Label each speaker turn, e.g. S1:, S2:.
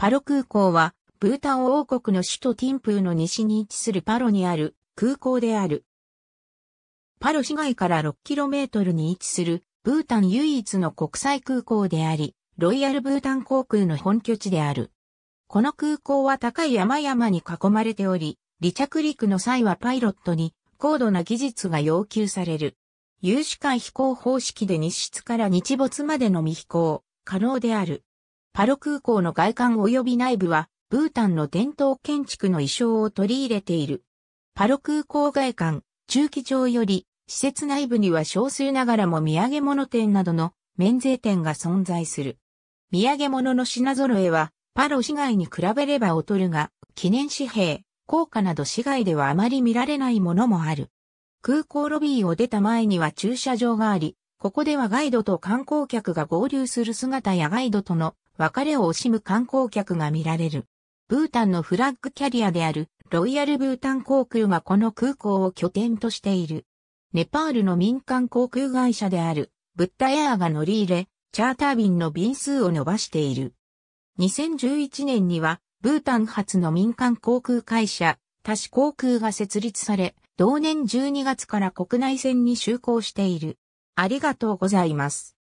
S1: パロ空港は、ブータン王国の首都ティンプーの西に位置するパロにある空港である。パロ市外から 6km に位置するブータン唯一の国際空港であり、ロイヤルブータン航空の本拠地である。この空港は高い山々に囲まれており、離着陸の際はパイロットに高度な技術が要求される。有志間飛行方式で日出から日没までの未飛行、可能である。パロ空港の外観及び内部は、ブータンの伝統建築の衣装を取り入れている。パロ空港外観、中期場より、施設内部には少数ながらも土産物店などの免税店が存在する。土産物の品揃えは、パロ市外に比べれば劣るが、記念紙幣、硬貨など市外ではあまり見られないものもある。空港ロビーを出た前には駐車場があり、ここではガイドと観光客が合流する姿やガイドとの別れを惜しむ観光客が見られる。ブータンのフラッグキャリアであるロイヤルブータン航空がこの空港を拠点としている。ネパールの民間航空会社であるブッダエアが乗り入れ、チャーター便の便数を伸ばしている。2011年にはブータン発の民間航空会社、タシ航空が設立され、同年12月から国内線に就航している。ありがとうございます。